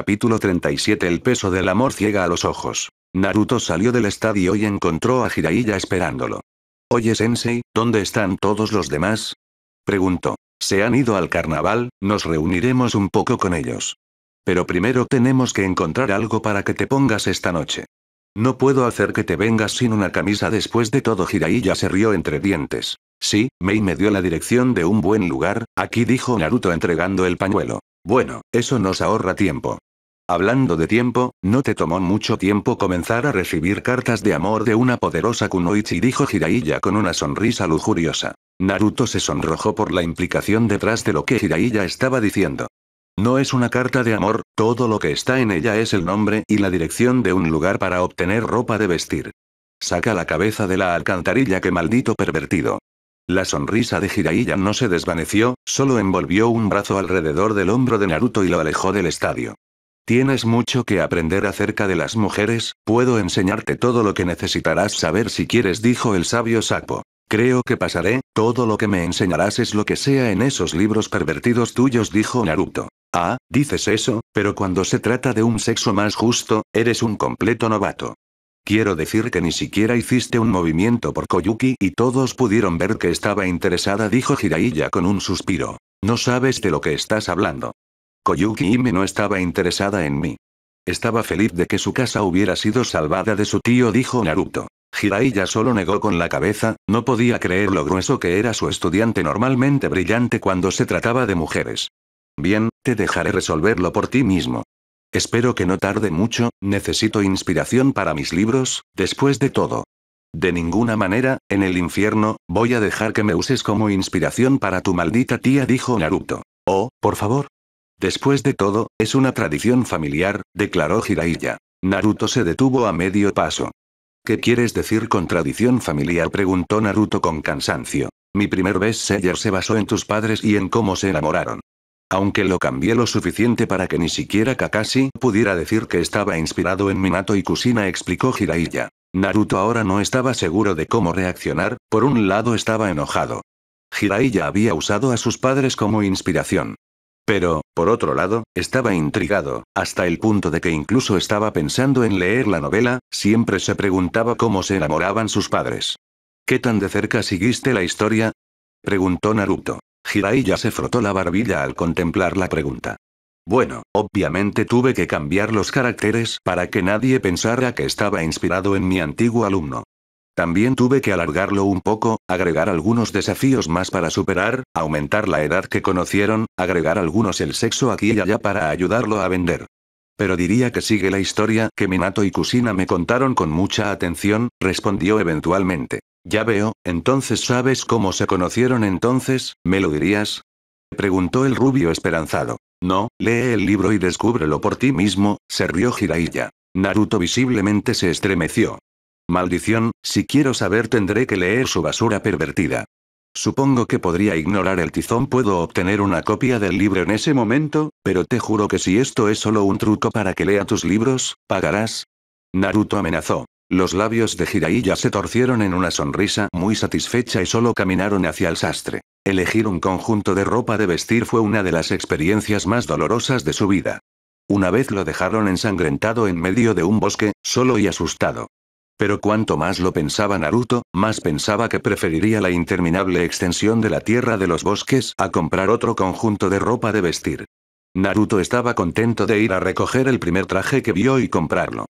Capítulo 37 El peso del amor ciega a los ojos. Naruto salió del estadio y encontró a Jiraiya esperándolo. Oye Sensei, ¿dónde están todos los demás? Preguntó. Se han ido al carnaval, nos reuniremos un poco con ellos. Pero primero tenemos que encontrar algo para que te pongas esta noche. No puedo hacer que te vengas sin una camisa después de todo Jiraiya se rió entre dientes. Sí, Mei me dio la dirección de un buen lugar, aquí dijo Naruto entregando el pañuelo. Bueno, eso nos ahorra tiempo. Hablando de tiempo, no te tomó mucho tiempo comenzar a recibir cartas de amor de una poderosa Kunoichi dijo Jiraiya con una sonrisa lujuriosa. Naruto se sonrojó por la implicación detrás de lo que Jiraiya estaba diciendo. No es una carta de amor, todo lo que está en ella es el nombre y la dirección de un lugar para obtener ropa de vestir. Saca la cabeza de la alcantarilla que maldito pervertido. La sonrisa de Jiraiya no se desvaneció, solo envolvió un brazo alrededor del hombro de Naruto y lo alejó del estadio. Tienes mucho que aprender acerca de las mujeres, puedo enseñarte todo lo que necesitarás saber si quieres, dijo el sabio sapo. Creo que pasaré, todo lo que me enseñarás es lo que sea en esos libros pervertidos tuyos, dijo Naruto. Ah, dices eso, pero cuando se trata de un sexo más justo, eres un completo novato. Quiero decir que ni siquiera hiciste un movimiento por Koyuki y todos pudieron ver que estaba interesada, dijo Jiraiya con un suspiro. No sabes de lo que estás hablando. Koyuki Ime no estaba interesada en mí. Estaba feliz de que su casa hubiera sido salvada de su tío, dijo Naruto. ya solo negó con la cabeza, no podía creer lo grueso que era su estudiante normalmente brillante cuando se trataba de mujeres. Bien, te dejaré resolverlo por ti mismo. Espero que no tarde mucho, necesito inspiración para mis libros, después de todo. De ninguna manera, en el infierno, voy a dejar que me uses como inspiración para tu maldita tía, dijo Naruto. Oh, por favor, Después de todo, es una tradición familiar, declaró Jiraiya. Naruto se detuvo a medio paso. ¿Qué quieres decir con tradición familiar? preguntó Naruto con cansancio. Mi primer bestseller se basó en tus padres y en cómo se enamoraron. Aunque lo cambié lo suficiente para que ni siquiera Kakashi pudiera decir que estaba inspirado en Minato y Kusina, explicó Jiraiya. Naruto ahora no estaba seguro de cómo reaccionar, por un lado estaba enojado. Jiraiya había usado a sus padres como inspiración. Pero, por otro lado, estaba intrigado, hasta el punto de que incluso estaba pensando en leer la novela, siempre se preguntaba cómo se enamoraban sus padres. ¿Qué tan de cerca seguiste la historia? preguntó Naruto. Jiraiya ya se frotó la barbilla al contemplar la pregunta. Bueno, obviamente tuve que cambiar los caracteres para que nadie pensara que estaba inspirado en mi antiguo alumno. También tuve que alargarlo un poco, agregar algunos desafíos más para superar, aumentar la edad que conocieron, agregar algunos el sexo aquí y allá para ayudarlo a vender. Pero diría que sigue la historia que Minato y Kusina me contaron con mucha atención, respondió eventualmente. Ya veo, entonces sabes cómo se conocieron entonces, ¿me lo dirías? Preguntó el rubio esperanzado. No, lee el libro y descúbrelo por ti mismo, se rió Jiraiya. Naruto visiblemente se estremeció. Maldición, si quiero saber tendré que leer su basura pervertida. Supongo que podría ignorar el tizón, puedo obtener una copia del libro en ese momento, pero te juro que si esto es solo un truco para que lea tus libros, pagarás. Naruto amenazó. Los labios de Jiraiya se torcieron en una sonrisa muy satisfecha y solo caminaron hacia el sastre. Elegir un conjunto de ropa de vestir fue una de las experiencias más dolorosas de su vida. Una vez lo dejaron ensangrentado en medio de un bosque, solo y asustado. Pero cuanto más lo pensaba Naruto, más pensaba que preferiría la interminable extensión de la tierra de los bosques a comprar otro conjunto de ropa de vestir. Naruto estaba contento de ir a recoger el primer traje que vio y comprarlo.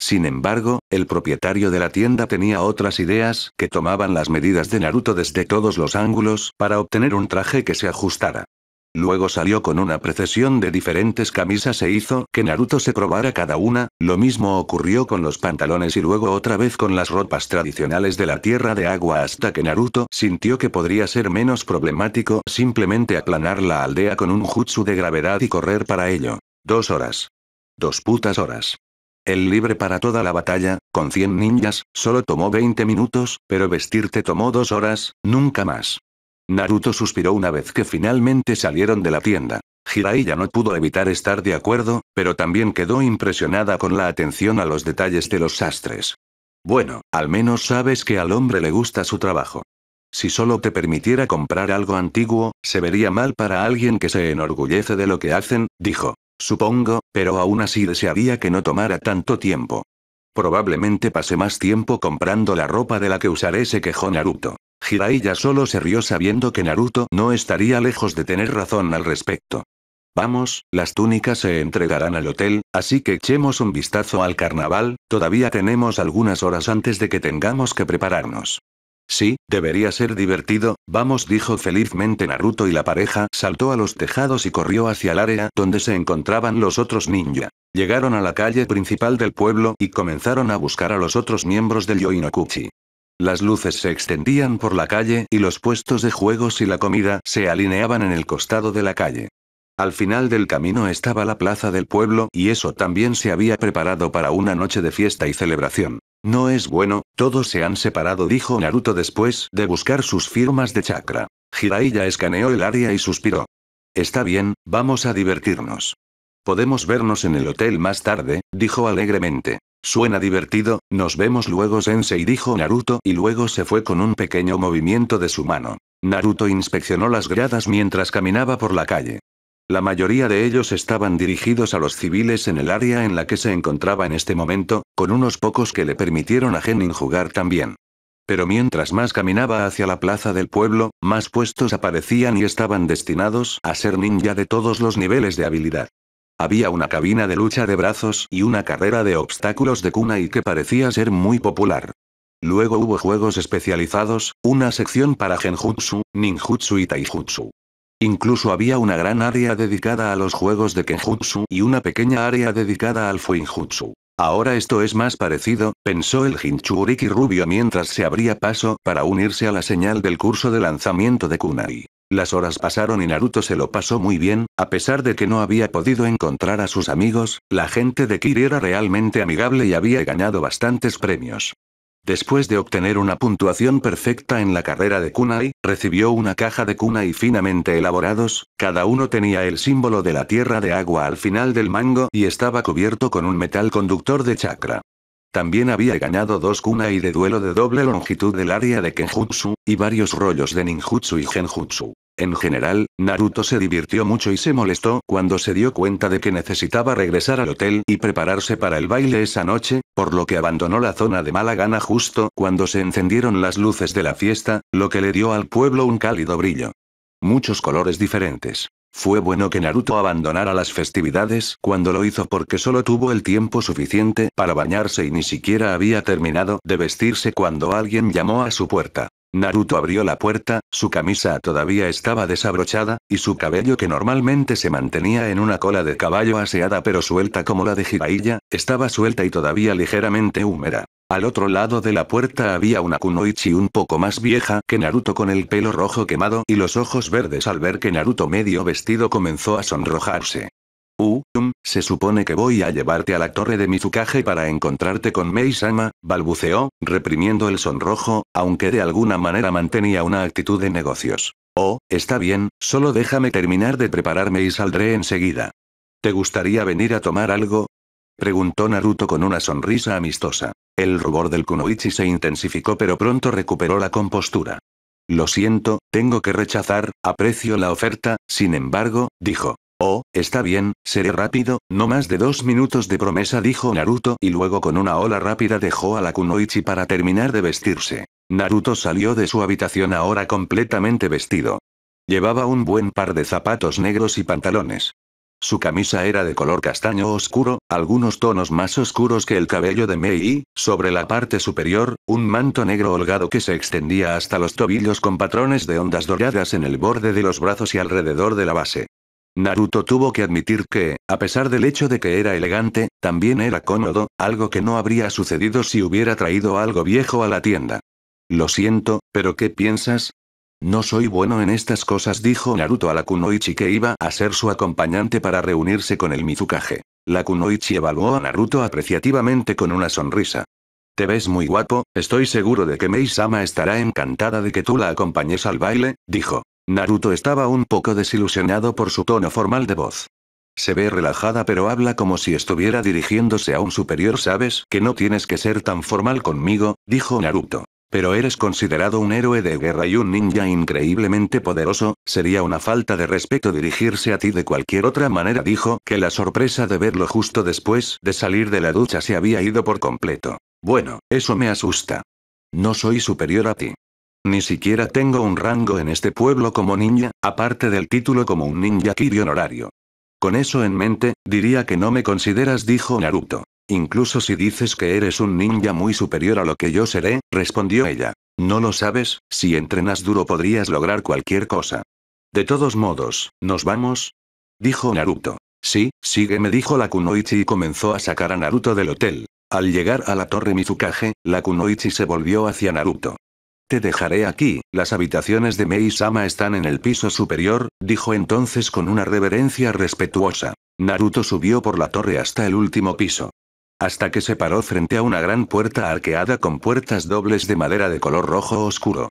Sin embargo, el propietario de la tienda tenía otras ideas que tomaban las medidas de Naruto desde todos los ángulos para obtener un traje que se ajustara. Luego salió con una precesión de diferentes camisas e hizo que Naruto se probara cada una, lo mismo ocurrió con los pantalones y luego otra vez con las ropas tradicionales de la tierra de agua hasta que Naruto sintió que podría ser menos problemático simplemente aplanar la aldea con un jutsu de gravedad y correr para ello. Dos horas. Dos putas horas. El libre para toda la batalla, con 100 ninjas, solo tomó 20 minutos, pero vestirte tomó dos horas, nunca más. Naruto suspiró una vez que finalmente salieron de la tienda. jiraiya no pudo evitar estar de acuerdo, pero también quedó impresionada con la atención a los detalles de los sastres. Bueno, al menos sabes que al hombre le gusta su trabajo. Si solo te permitiera comprar algo antiguo, se vería mal para alguien que se enorgullece de lo que hacen, dijo. Supongo, pero aún así desearía que no tomara tanto tiempo. Probablemente pasé más tiempo comprando la ropa de la que usaré, se quejó Naruto. Jiraiya solo se rió sabiendo que Naruto no estaría lejos de tener razón al respecto. Vamos, las túnicas se entregarán al hotel, así que echemos un vistazo al carnaval, todavía tenemos algunas horas antes de que tengamos que prepararnos. Sí, debería ser divertido, vamos dijo felizmente Naruto y la pareja saltó a los tejados y corrió hacia el área donde se encontraban los otros ninja. Llegaron a la calle principal del pueblo y comenzaron a buscar a los otros miembros del Yoinokuchi. Las luces se extendían por la calle y los puestos de juegos y la comida se alineaban en el costado de la calle. Al final del camino estaba la plaza del pueblo y eso también se había preparado para una noche de fiesta y celebración. No es bueno, todos se han separado, dijo Naruto después de buscar sus firmas de chakra. Jiraiya escaneó el área y suspiró. Está bien, vamos a divertirnos. Podemos vernos en el hotel más tarde, dijo alegremente. Suena divertido, nos vemos luego Sensei dijo Naruto y luego se fue con un pequeño movimiento de su mano. Naruto inspeccionó las gradas mientras caminaba por la calle. La mayoría de ellos estaban dirigidos a los civiles en el área en la que se encontraba en este momento, con unos pocos que le permitieron a Genin jugar también. Pero mientras más caminaba hacia la plaza del pueblo, más puestos aparecían y estaban destinados a ser ninja de todos los niveles de habilidad. Había una cabina de lucha de brazos y una carrera de obstáculos de kunai que parecía ser muy popular. Luego hubo juegos especializados, una sección para genjutsu, ninjutsu y taijutsu. Incluso había una gran área dedicada a los juegos de kenjutsu y una pequeña área dedicada al fuinjutsu. Ahora esto es más parecido, pensó el Jinchuriki rubio mientras se abría paso para unirse a la señal del curso de lanzamiento de kunai. Las horas pasaron y Naruto se lo pasó muy bien, a pesar de que no había podido encontrar a sus amigos, la gente de Kiri era realmente amigable y había ganado bastantes premios. Después de obtener una puntuación perfecta en la carrera de kunai, recibió una caja de kunai finamente elaborados, cada uno tenía el símbolo de la tierra de agua al final del mango y estaba cubierto con un metal conductor de chakra. También había ganado dos kunai de duelo de doble longitud del área de Kenjutsu, y varios rollos de ninjutsu y genjutsu. En general, Naruto se divirtió mucho y se molestó cuando se dio cuenta de que necesitaba regresar al hotel y prepararse para el baile esa noche, por lo que abandonó la zona de mala gana justo cuando se encendieron las luces de la fiesta, lo que le dio al pueblo un cálido brillo. Muchos colores diferentes. Fue bueno que Naruto abandonara las festividades cuando lo hizo porque solo tuvo el tiempo suficiente para bañarse y ni siquiera había terminado de vestirse cuando alguien llamó a su puerta. Naruto abrió la puerta, su camisa todavía estaba desabrochada, y su cabello que normalmente se mantenía en una cola de caballo aseada pero suelta como la de Jiraiya, estaba suelta y todavía ligeramente húmeda. Al otro lado de la puerta había una Kunoichi un poco más vieja que Naruto con el pelo rojo quemado y los ojos verdes al ver que Naruto medio vestido comenzó a sonrojarse. Uh, um, se supone que voy a llevarte a la torre de Mizukage para encontrarte con Mei-sama, balbuceó, reprimiendo el sonrojo, aunque de alguna manera mantenía una actitud de negocios. Oh, está bien, solo déjame terminar de prepararme y saldré enseguida. ¿Te gustaría venir a tomar algo? Preguntó Naruto con una sonrisa amistosa. El rubor del Kunoichi se intensificó pero pronto recuperó la compostura. Lo siento, tengo que rechazar, aprecio la oferta, sin embargo, dijo. Oh, está bien, seré rápido, no más de dos minutos de promesa dijo Naruto y luego con una ola rápida dejó a la Kunoichi para terminar de vestirse. Naruto salió de su habitación ahora completamente vestido. Llevaba un buen par de zapatos negros y pantalones. Su camisa era de color castaño oscuro, algunos tonos más oscuros que el cabello de Mei y, sobre la parte superior, un manto negro holgado que se extendía hasta los tobillos con patrones de ondas doradas en el borde de los brazos y alrededor de la base. Naruto tuvo que admitir que, a pesar del hecho de que era elegante, también era cómodo, algo que no habría sucedido si hubiera traído algo viejo a la tienda. Lo siento, pero ¿qué piensas? No soy bueno en estas cosas, dijo Naruto a la Kunoichi que iba a ser su acompañante para reunirse con el Mizukage. La Kunoichi evaluó a Naruto apreciativamente con una sonrisa. Te ves muy guapo, estoy seguro de que Mei-sama estará encantada de que tú la acompañes al baile, dijo. Naruto estaba un poco desilusionado por su tono formal de voz. Se ve relajada pero habla como si estuviera dirigiéndose a un superior, ¿sabes? Que no tienes que ser tan formal conmigo, dijo Naruto. Pero eres considerado un héroe de guerra y un ninja increíblemente poderoso, sería una falta de respeto dirigirse a ti de cualquier otra manera, dijo, que la sorpresa de verlo justo después de salir de la ducha se había ido por completo. Bueno, eso me asusta. No soy superior a ti. Ni siquiera tengo un rango en este pueblo como ninja, aparte del título como un ninja kiri honorario. Con eso en mente, diría que no me consideras, dijo Naruto. Incluso si dices que eres un ninja muy superior a lo que yo seré, respondió ella. No lo sabes, si entrenas duro podrías lograr cualquier cosa. De todos modos, ¿nos vamos? Dijo Naruto. Sí, sígueme me dijo la Kunoichi y comenzó a sacar a Naruto del hotel. Al llegar a la torre Mizukage, la Kunoichi se volvió hacia Naruto. Te dejaré aquí, las habitaciones de Mei-sama están en el piso superior, dijo entonces con una reverencia respetuosa. Naruto subió por la torre hasta el último piso hasta que se paró frente a una gran puerta arqueada con puertas dobles de madera de color rojo oscuro.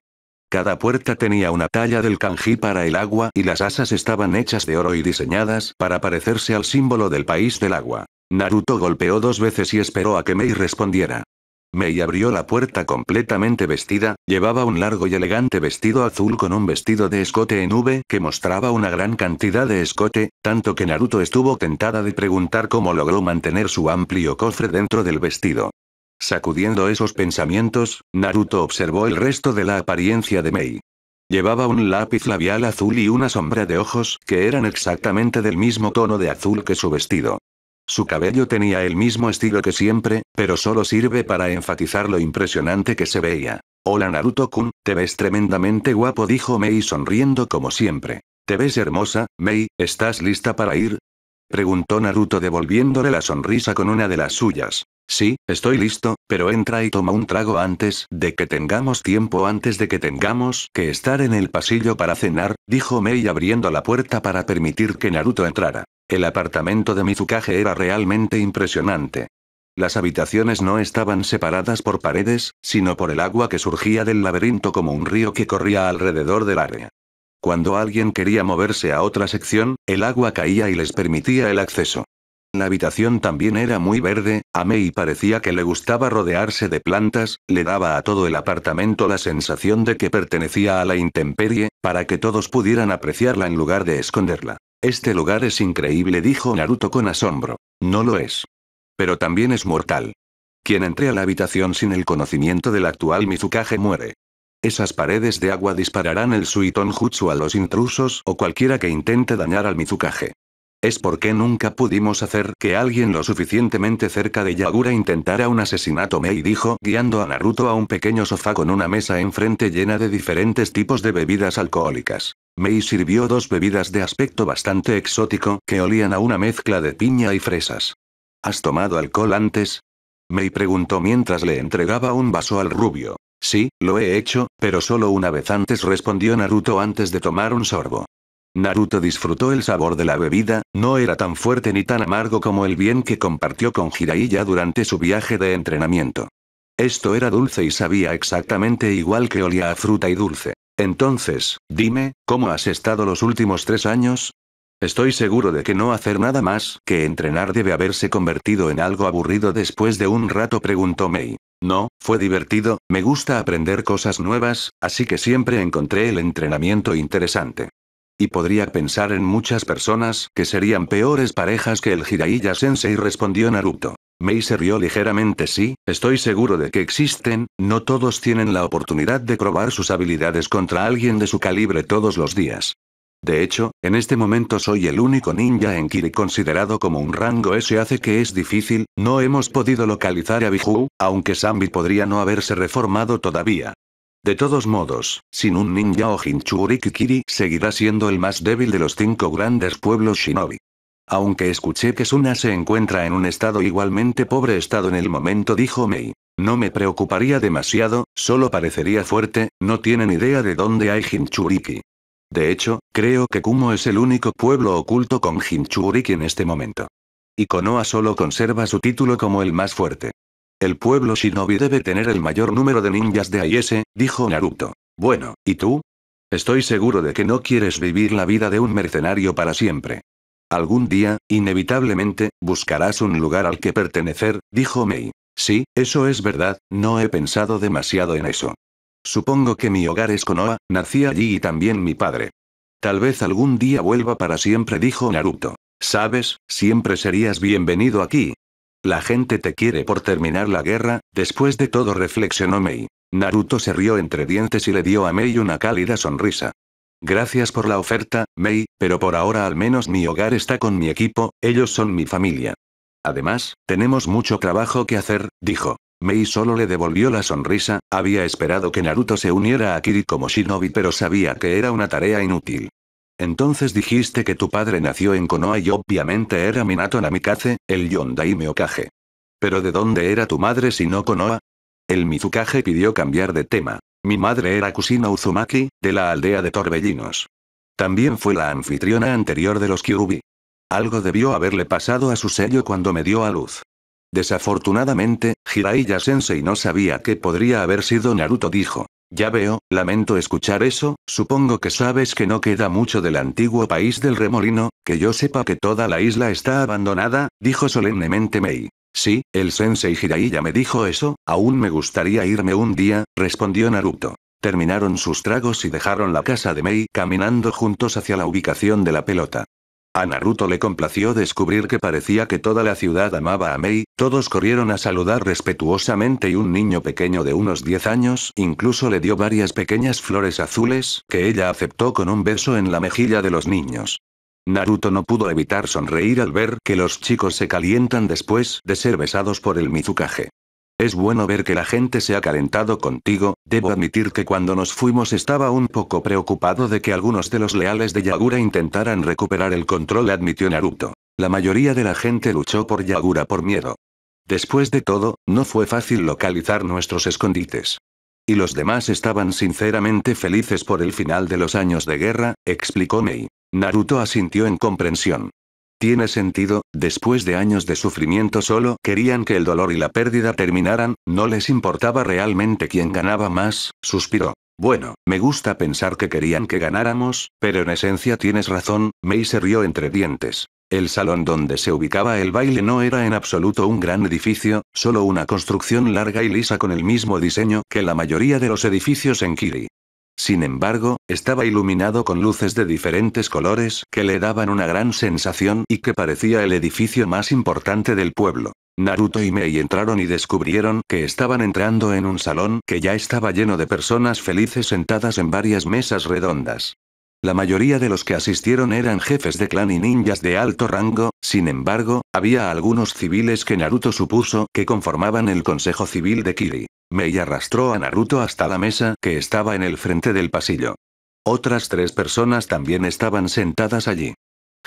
Cada puerta tenía una talla del kanji para el agua y las asas estaban hechas de oro y diseñadas para parecerse al símbolo del país del agua. Naruto golpeó dos veces y esperó a que Mei respondiera. Mei abrió la puerta completamente vestida, llevaba un largo y elegante vestido azul con un vestido de escote en V que mostraba una gran cantidad de escote, tanto que Naruto estuvo tentada de preguntar cómo logró mantener su amplio cofre dentro del vestido. Sacudiendo esos pensamientos, Naruto observó el resto de la apariencia de Mei. Llevaba un lápiz labial azul y una sombra de ojos que eran exactamente del mismo tono de azul que su vestido. Su cabello tenía el mismo estilo que siempre, pero solo sirve para enfatizar lo impresionante que se veía. Hola Naruto-kun, te ves tremendamente guapo dijo Mei sonriendo como siempre. Te ves hermosa, Mei, ¿estás lista para ir? Preguntó Naruto devolviéndole la sonrisa con una de las suyas. Sí, estoy listo, pero entra y toma un trago antes de que tengamos tiempo antes de que tengamos que estar en el pasillo para cenar, dijo Mei abriendo la puerta para permitir que Naruto entrara. El apartamento de Mizukage era realmente impresionante. Las habitaciones no estaban separadas por paredes, sino por el agua que surgía del laberinto como un río que corría alrededor del área. Cuando alguien quería moverse a otra sección, el agua caía y les permitía el acceso. La habitación también era muy verde, a Mei parecía que le gustaba rodearse de plantas, le daba a todo el apartamento la sensación de que pertenecía a la intemperie, para que todos pudieran apreciarla en lugar de esconderla. Este lugar es increíble, dijo Naruto con asombro. No lo es. Pero también es mortal. Quien entre a la habitación sin el conocimiento del actual Mizukage muere. Esas paredes de agua dispararán el Suiton Jutsu a los intrusos o cualquiera que intente dañar al Mizukage. Es porque nunca pudimos hacer que alguien lo suficientemente cerca de Yagura intentara un asesinato, Mei dijo, guiando a Naruto a un pequeño sofá con una mesa enfrente llena de diferentes tipos de bebidas alcohólicas. Mei sirvió dos bebidas de aspecto bastante exótico, que olían a una mezcla de piña y fresas. ¿Has tomado alcohol antes? Mei preguntó mientras le entregaba un vaso al rubio. Sí, lo he hecho, pero solo una vez antes respondió Naruto antes de tomar un sorbo. Naruto disfrutó el sabor de la bebida, no era tan fuerte ni tan amargo como el bien que compartió con Jiraiya durante su viaje de entrenamiento. Esto era dulce y sabía exactamente igual que olía a fruta y dulce. Entonces, dime, ¿cómo has estado los últimos tres años? Estoy seguro de que no hacer nada más que entrenar debe haberse convertido en algo aburrido después de un rato, preguntó Mei. No, fue divertido, me gusta aprender cosas nuevas, así que siempre encontré el entrenamiento interesante. Y podría pensar en muchas personas que serían peores parejas que el Jiraiya Sensei respondió Naruto. Mei se rió ligeramente sí, estoy seguro de que existen, no todos tienen la oportunidad de probar sus habilidades contra alguien de su calibre todos los días. De hecho, en este momento soy el único ninja en Kiri considerado como un rango S hace que es difícil, no hemos podido localizar a Biju, aunque Sambi podría no haberse reformado todavía. De todos modos, sin un ninja o Kiri seguirá siendo el más débil de los cinco grandes pueblos shinobi. Aunque escuché que Suna se encuentra en un estado igualmente pobre estado en el momento, dijo Mei. No me preocuparía demasiado, solo parecería fuerte, no tienen idea de dónde hay Hinchuriki. De hecho, creo que Kumo es el único pueblo oculto con Hinchuriki en este momento. Y Konoha solo conserva su título como el más fuerte. El pueblo shinobi debe tener el mayor número de ninjas de Aiese, dijo Naruto. Bueno, ¿y tú? Estoy seguro de que no quieres vivir la vida de un mercenario para siempre. Algún día, inevitablemente, buscarás un lugar al que pertenecer, dijo Mei. Sí, eso es verdad, no he pensado demasiado en eso. Supongo que mi hogar es Konoha, nací allí y también mi padre. Tal vez algún día vuelva para siempre, dijo Naruto. Sabes, siempre serías bienvenido aquí, la gente te quiere por terminar la guerra, después de todo reflexionó Mei. Naruto se rió entre dientes y le dio a Mei una cálida sonrisa. Gracias por la oferta, Mei, pero por ahora al menos mi hogar está con mi equipo, ellos son mi familia. Además, tenemos mucho trabajo que hacer, dijo. Mei solo le devolvió la sonrisa, había esperado que Naruto se uniera a Kiri como shinobi pero sabía que era una tarea inútil. Entonces dijiste que tu padre nació en Konoha y obviamente era Minato Namikaze, el Yondai Meokage. Pero ¿de dónde era tu madre si no Konoha? El Mizukage pidió cambiar de tema. Mi madre era Kusina Uzumaki, de la aldea de Torbellinos. También fue la anfitriona anterior de los Kyubi. Algo debió haberle pasado a su sello cuando me dio a luz. Desafortunadamente, hiraiya Sensei no sabía que podría haber sido Naruto dijo. Ya veo, lamento escuchar eso, supongo que sabes que no queda mucho del antiguo país del remolino, que yo sepa que toda la isla está abandonada, dijo solemnemente Mei. Sí, el sensei Jiraiya me dijo eso, aún me gustaría irme un día, respondió Naruto. Terminaron sus tragos y dejaron la casa de Mei caminando juntos hacia la ubicación de la pelota. A Naruto le complació descubrir que parecía que toda la ciudad amaba a Mei, todos corrieron a saludar respetuosamente y un niño pequeño de unos 10 años incluso le dio varias pequeñas flores azules, que ella aceptó con un beso en la mejilla de los niños. Naruto no pudo evitar sonreír al ver que los chicos se calientan después de ser besados por el Mizukage. Es bueno ver que la gente se ha calentado contigo, debo admitir que cuando nos fuimos estaba un poco preocupado de que algunos de los leales de Yagura intentaran recuperar el control, admitió Naruto. La mayoría de la gente luchó por Yagura por miedo. Después de todo, no fue fácil localizar nuestros escondites. Y los demás estaban sinceramente felices por el final de los años de guerra, explicó Mei. Naruto asintió en comprensión. Tiene sentido, después de años de sufrimiento solo querían que el dolor y la pérdida terminaran, no les importaba realmente quién ganaba más, suspiró. Bueno, me gusta pensar que querían que ganáramos, pero en esencia tienes razón, May se rió entre dientes. El salón donde se ubicaba el baile no era en absoluto un gran edificio, solo una construcción larga y lisa con el mismo diseño que la mayoría de los edificios en Kiri. Sin embargo, estaba iluminado con luces de diferentes colores que le daban una gran sensación y que parecía el edificio más importante del pueblo. Naruto y Mei entraron y descubrieron que estaban entrando en un salón que ya estaba lleno de personas felices sentadas en varias mesas redondas. La mayoría de los que asistieron eran jefes de clan y ninjas de alto rango, sin embargo, había algunos civiles que Naruto supuso que conformaban el Consejo Civil de Kiri. Mei arrastró a Naruto hasta la mesa que estaba en el frente del pasillo. Otras tres personas también estaban sentadas allí.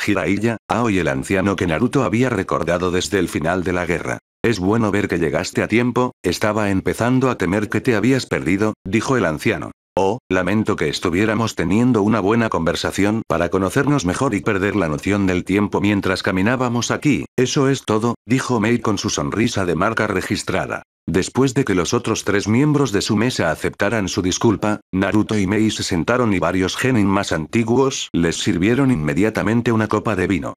Jiraiya, Ao y el anciano que Naruto había recordado desde el final de la guerra. Es bueno ver que llegaste a tiempo, estaba empezando a temer que te habías perdido, dijo el anciano. Oh, lamento que estuviéramos teniendo una buena conversación para conocernos mejor y perder la noción del tiempo mientras caminábamos aquí, eso es todo, dijo Mei con su sonrisa de marca registrada. Después de que los otros tres miembros de su mesa aceptaran su disculpa, Naruto y Mei se sentaron y varios genin más antiguos les sirvieron inmediatamente una copa de vino.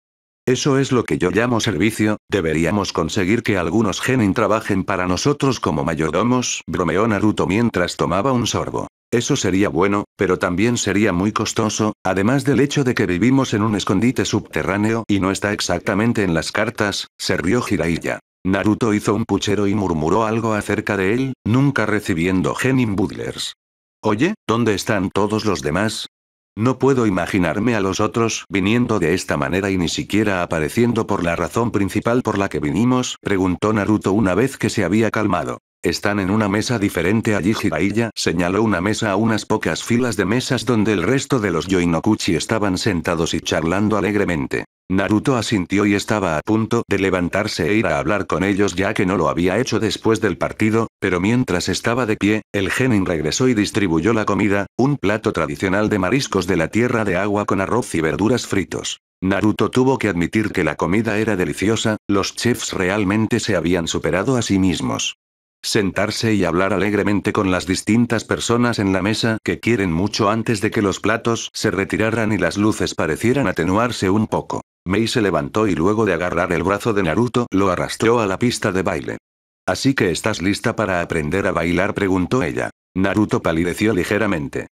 Eso es lo que yo llamo servicio, deberíamos conseguir que algunos genin trabajen para nosotros como mayordomos, bromeó Naruto mientras tomaba un sorbo. Eso sería bueno, pero también sería muy costoso, además del hecho de que vivimos en un escondite subterráneo y no está exactamente en las cartas, se rió Jiraiya. Naruto hizo un puchero y murmuró algo acerca de él, nunca recibiendo Genin Buddlers. Oye, ¿dónde están todos los demás? No puedo imaginarme a los otros viniendo de esta manera y ni siquiera apareciendo por la razón principal por la que vinimos, preguntó Naruto una vez que se había calmado. Están en una mesa diferente allí Jiraiya señaló una mesa a unas pocas filas de mesas donde el resto de los Yoinokuchi estaban sentados y charlando alegremente. Naruto asintió y estaba a punto de levantarse e ir a hablar con ellos ya que no lo había hecho después del partido, pero mientras estaba de pie, el genin regresó y distribuyó la comida, un plato tradicional de mariscos de la tierra de agua con arroz y verduras fritos. Naruto tuvo que admitir que la comida era deliciosa, los chefs realmente se habían superado a sí mismos. Sentarse y hablar alegremente con las distintas personas en la mesa que quieren mucho antes de que los platos se retiraran y las luces parecieran atenuarse un poco. Mei se levantó y luego de agarrar el brazo de Naruto lo arrastró a la pista de baile. ¿Así que estás lista para aprender a bailar? preguntó ella. Naruto palideció ligeramente.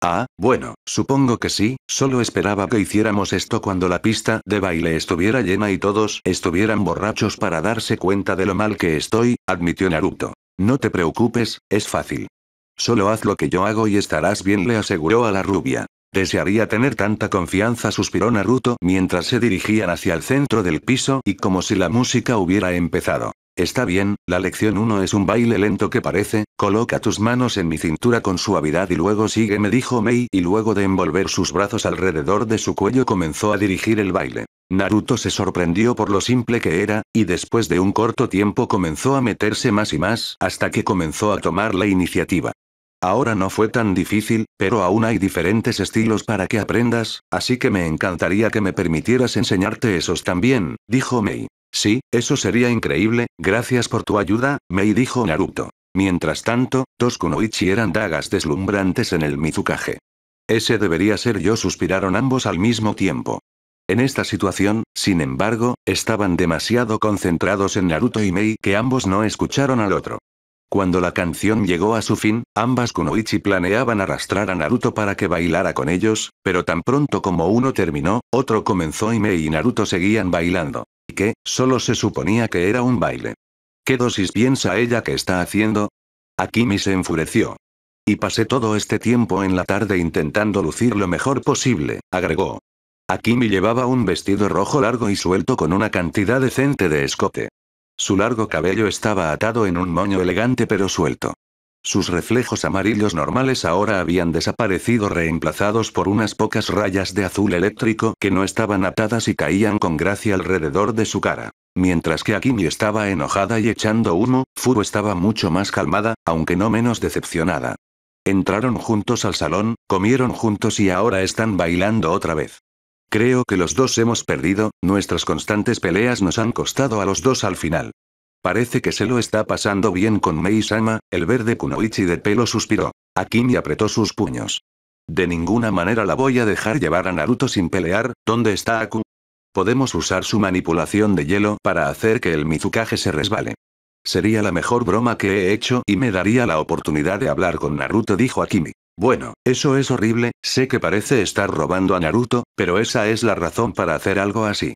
Ah, bueno, supongo que sí, solo esperaba que hiciéramos esto cuando la pista de baile estuviera llena y todos estuvieran borrachos para darse cuenta de lo mal que estoy, admitió Naruto. No te preocupes, es fácil. Solo haz lo que yo hago y estarás bien, le aseguró a la rubia. Desearía tener tanta confianza, suspiró Naruto mientras se dirigían hacia el centro del piso y como si la música hubiera empezado. Está bien, la lección 1 es un baile lento que parece, coloca tus manos en mi cintura con suavidad y luego sigue, me dijo Mei, y luego de envolver sus brazos alrededor de su cuello comenzó a dirigir el baile. Naruto se sorprendió por lo simple que era, y después de un corto tiempo comenzó a meterse más y más hasta que comenzó a tomar la iniciativa. Ahora no fue tan difícil, pero aún hay diferentes estilos para que aprendas, así que me encantaría que me permitieras enseñarte esos también, dijo Mei. Sí, eso sería increíble, gracias por tu ayuda, Mei dijo Naruto. Mientras tanto, dos kunoichi eran dagas deslumbrantes en el Mizukage. Ese debería ser yo, suspiraron ambos al mismo tiempo. En esta situación, sin embargo, estaban demasiado concentrados en Naruto y Mei que ambos no escucharon al otro. Cuando la canción llegó a su fin, ambas Kunoichi planeaban arrastrar a Naruto para que bailara con ellos, pero tan pronto como uno terminó, otro comenzó y Mei y Naruto seguían bailando. Y que, solo se suponía que era un baile. ¿Qué dosis piensa ella que está haciendo? Akimi se enfureció. Y pasé todo este tiempo en la tarde intentando lucir lo mejor posible, agregó. Akimi llevaba un vestido rojo largo y suelto con una cantidad decente de escote. Su largo cabello estaba atado en un moño elegante pero suelto. Sus reflejos amarillos normales ahora habían desaparecido reemplazados por unas pocas rayas de azul eléctrico que no estaban atadas y caían con gracia alrededor de su cara. Mientras que Akimi estaba enojada y echando humo, Furu estaba mucho más calmada, aunque no menos decepcionada. Entraron juntos al salón, comieron juntos y ahora están bailando otra vez. Creo que los dos hemos perdido, nuestras constantes peleas nos han costado a los dos al final. Parece que se lo está pasando bien con Mei-sama, el verde Kunoichi de pelo suspiró. Akimi apretó sus puños. De ninguna manera la voy a dejar llevar a Naruto sin pelear, ¿dónde está Aku? Podemos usar su manipulación de hielo para hacer que el Mizukage se resbale. Sería la mejor broma que he hecho y me daría la oportunidad de hablar con Naruto, dijo Akimi. Bueno, eso es horrible, sé que parece estar robando a Naruto, pero esa es la razón para hacer algo así.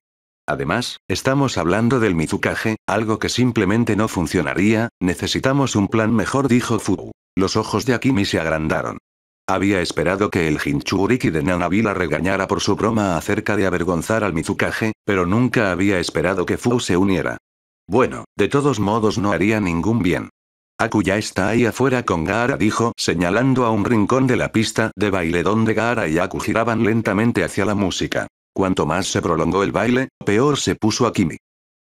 Además, estamos hablando del Mizukage, algo que simplemente no funcionaría, necesitamos un plan mejor dijo Fu. Los ojos de Akimi se agrandaron. Había esperado que el Hinchuriki de Nanabi la regañara por su broma acerca de avergonzar al Mizukage, pero nunca había esperado que Fu se uniera. Bueno, de todos modos no haría ningún bien. Aku ya está ahí afuera con Gaara dijo señalando a un rincón de la pista de baile donde Gaara y Aku giraban lentamente hacia la música. Cuanto más se prolongó el baile, peor se puso Akimi.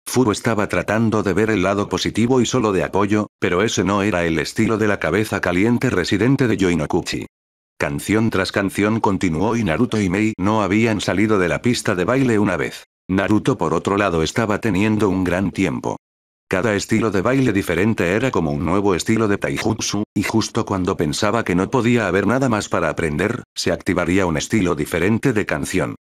Furo estaba tratando de ver el lado positivo y solo de apoyo, pero ese no era el estilo de la cabeza caliente residente de Yoinokuchi. Canción tras canción continuó y Naruto y Mei no habían salido de la pista de baile una vez. Naruto por otro lado estaba teniendo un gran tiempo. Cada estilo de baile diferente era como un nuevo estilo de taijutsu, y justo cuando pensaba que no podía haber nada más para aprender, se activaría un estilo diferente de canción.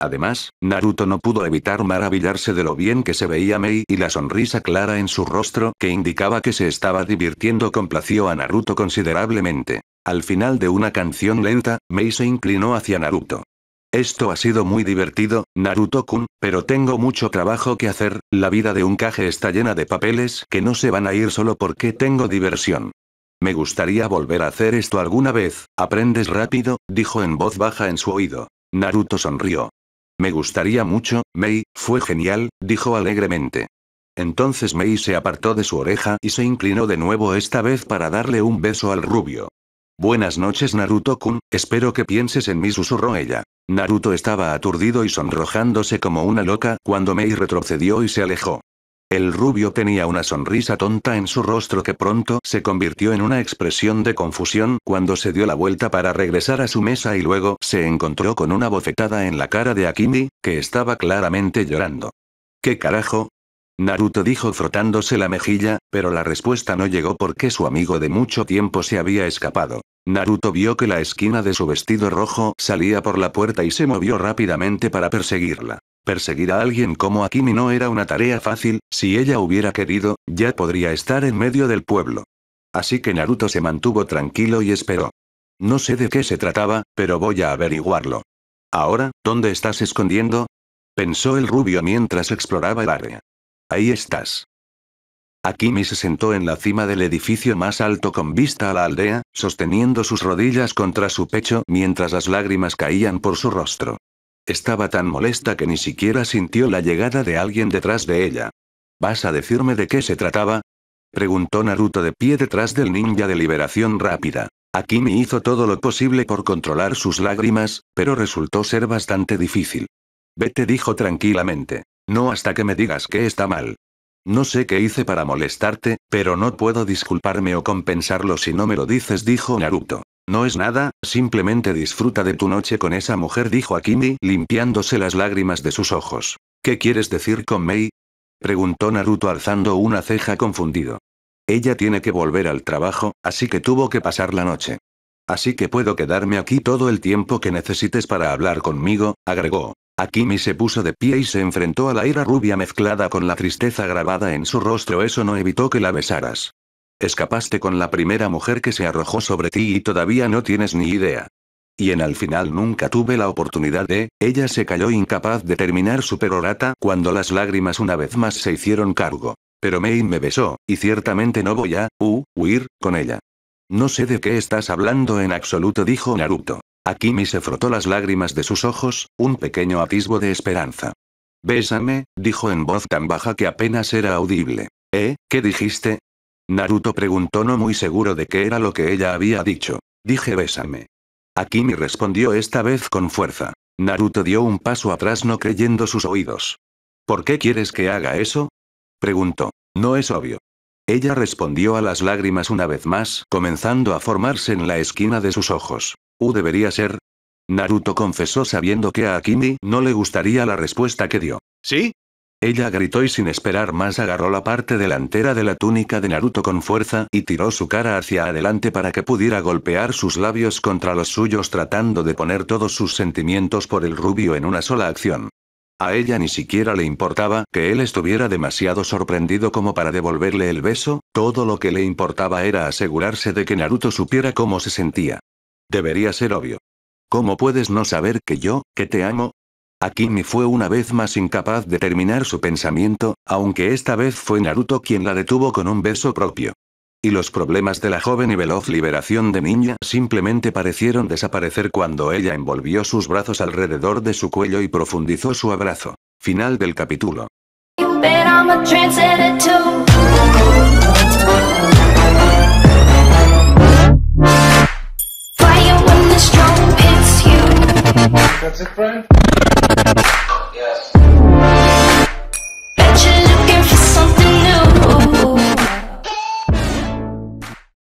Además, Naruto no pudo evitar maravillarse de lo bien que se veía Mei y la sonrisa clara en su rostro que indicaba que se estaba divirtiendo complació a Naruto considerablemente. Al final de una canción lenta, Mei se inclinó hacia Naruto. Esto ha sido muy divertido, Naruto-kun, pero tengo mucho trabajo que hacer, la vida de un Kage está llena de papeles que no se van a ir solo porque tengo diversión. Me gustaría volver a hacer esto alguna vez, aprendes rápido, dijo en voz baja en su oído. Naruto sonrió. Me gustaría mucho, Mei, fue genial, dijo alegremente. Entonces Mei se apartó de su oreja y se inclinó de nuevo esta vez para darle un beso al rubio. Buenas noches Naruto-kun, espero que pienses en mí susurró ella. Naruto estaba aturdido y sonrojándose como una loca cuando Mei retrocedió y se alejó. El rubio tenía una sonrisa tonta en su rostro que pronto se convirtió en una expresión de confusión cuando se dio la vuelta para regresar a su mesa y luego se encontró con una bofetada en la cara de Akimi, que estaba claramente llorando. ¿Qué carajo? Naruto dijo frotándose la mejilla, pero la respuesta no llegó porque su amigo de mucho tiempo se había escapado. Naruto vio que la esquina de su vestido rojo salía por la puerta y se movió rápidamente para perseguirla. Perseguir a alguien como Akimi no era una tarea fácil, si ella hubiera querido, ya podría estar en medio del pueblo. Así que Naruto se mantuvo tranquilo y esperó. No sé de qué se trataba, pero voy a averiguarlo. Ahora, ¿dónde estás escondiendo? Pensó el rubio mientras exploraba el área. Ahí estás. Akimi se sentó en la cima del edificio más alto con vista a la aldea, sosteniendo sus rodillas contra su pecho mientras las lágrimas caían por su rostro. Estaba tan molesta que ni siquiera sintió la llegada de alguien detrás de ella. ¿Vas a decirme de qué se trataba? Preguntó Naruto de pie detrás del ninja de liberación rápida. Akimi hizo todo lo posible por controlar sus lágrimas, pero resultó ser bastante difícil. Vete dijo tranquilamente. No hasta que me digas que está mal. No sé qué hice para molestarte, pero no puedo disculparme o compensarlo si no me lo dices, dijo Naruto. No es nada, simplemente disfruta de tu noche con esa mujer, dijo Akimi, limpiándose las lágrimas de sus ojos. ¿Qué quieres decir con Mei? preguntó Naruto alzando una ceja confundido. Ella tiene que volver al trabajo, así que tuvo que pasar la noche. Así que puedo quedarme aquí todo el tiempo que necesites para hablar conmigo, agregó. Akimi se puso de pie y se enfrentó a la ira rubia mezclada con la tristeza grabada en su rostro. Eso no evitó que la besaras. Escapaste con la primera mujer que se arrojó sobre ti y todavía no tienes ni idea. Y en al final nunca tuve la oportunidad de, ella se cayó incapaz de terminar su perorata cuando las lágrimas una vez más se hicieron cargo. Pero Mei me besó, y ciertamente no voy a, uh, huir, con ella. No sé de qué estás hablando en absoluto, dijo Naruto. Akimi se frotó las lágrimas de sus ojos, un pequeño atisbo de esperanza. Bésame, dijo en voz tan baja que apenas era audible. ¿Eh? ¿Qué dijiste? Naruto preguntó no muy seguro de qué era lo que ella había dicho. Dije bésame. Akimi respondió esta vez con fuerza. Naruto dio un paso atrás no creyendo sus oídos. ¿Por qué quieres que haga eso? preguntó. No es obvio. Ella respondió a las lágrimas una vez más, comenzando a formarse en la esquina de sus ojos. Uh, debería ser. Naruto confesó sabiendo que a Akimi no le gustaría la respuesta que dio. ¿Sí? Ella gritó y sin esperar más agarró la parte delantera de la túnica de Naruto con fuerza y tiró su cara hacia adelante para que pudiera golpear sus labios contra los suyos tratando de poner todos sus sentimientos por el rubio en una sola acción. A ella ni siquiera le importaba que él estuviera demasiado sorprendido como para devolverle el beso, todo lo que le importaba era asegurarse de que Naruto supiera cómo se sentía. Debería ser obvio. ¿Cómo puedes no saber que yo, que te amo? Akimi fue una vez más incapaz de terminar su pensamiento, aunque esta vez fue Naruto quien la detuvo con un beso propio. Y los problemas de la joven y veloz liberación de niña simplemente parecieron desaparecer cuando ella envolvió sus brazos alrededor de su cuello y profundizó su abrazo. Final del capítulo. strong you. That's it, Brian? Yes.